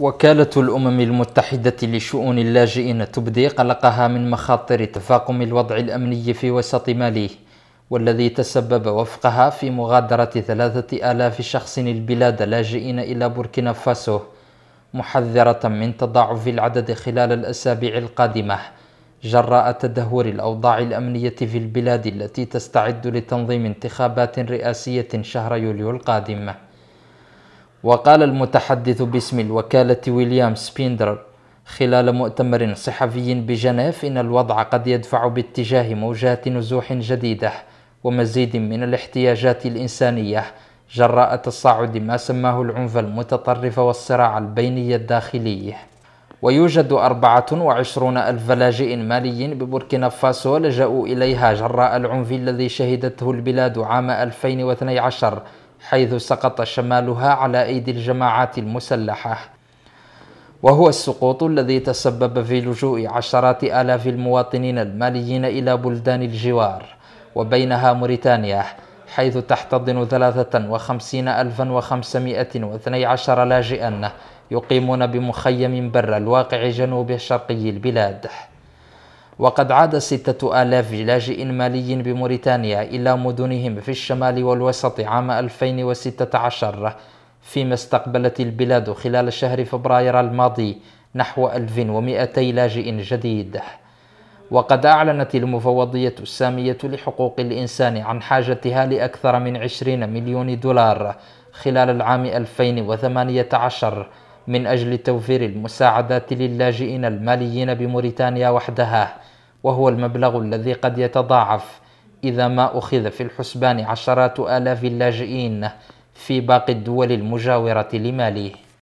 وكالة الأمم المتحدة لشؤون اللاجئين تبدي قلقها من مخاطر تفاقم الوضع الأمني في وسط مالي والذي تسبب وفقها في مغادرة ثلاثة آلاف شخص البلاد لاجئين إلى بوركينا فاسو محذرة من تضاعف العدد خلال الأسابيع القادمة جراء تدهور الأوضاع الأمنية في البلاد التي تستعد لتنظيم انتخابات رئاسية شهر يوليو القادم وقال المتحدث باسم الوكالة ويليام سبيندر خلال مؤتمر صحفي بجنيف إن الوضع قد يدفع باتجاه موجات نزوح جديدة ومزيد من الاحتياجات الإنسانية جراء تصاعد ما سماه العنف المتطرف والصراع البيني الداخلي ويوجد 24 ألف لاجئ مالي ببوركينا فاسو لجأوا إليها جراء العنف الذي شهدته البلاد عام 2012 حيث سقط شمالها على أيدي الجماعات المسلحة وهو السقوط الذي تسبب في لجوء عشرات آلاف المواطنين الماليين إلى بلدان الجوار وبينها موريتانيا حيث تحتضن 53512 لاجئا يقيمون بمخيم بر الواقع جنوب شرقي البلاد وقد عاد ستة آلاف لاجئ مالي بموريتانيا إلى مدنهم في الشمال والوسط عام 2016 فيما استقبلت البلاد خلال شهر فبراير الماضي نحو 1200 لاجئ جديد وقد أعلنت المفوضية السامية لحقوق الإنسان عن حاجتها لأكثر من 20 مليون دولار خلال العام 2018 من أجل توفير المساعدات للاجئين الماليين بموريتانيا وحدها وهو المبلغ الذي قد يتضاعف إذا ما أخذ في الحسبان عشرات آلاف اللاجئين في باقي الدول المجاورة لمالي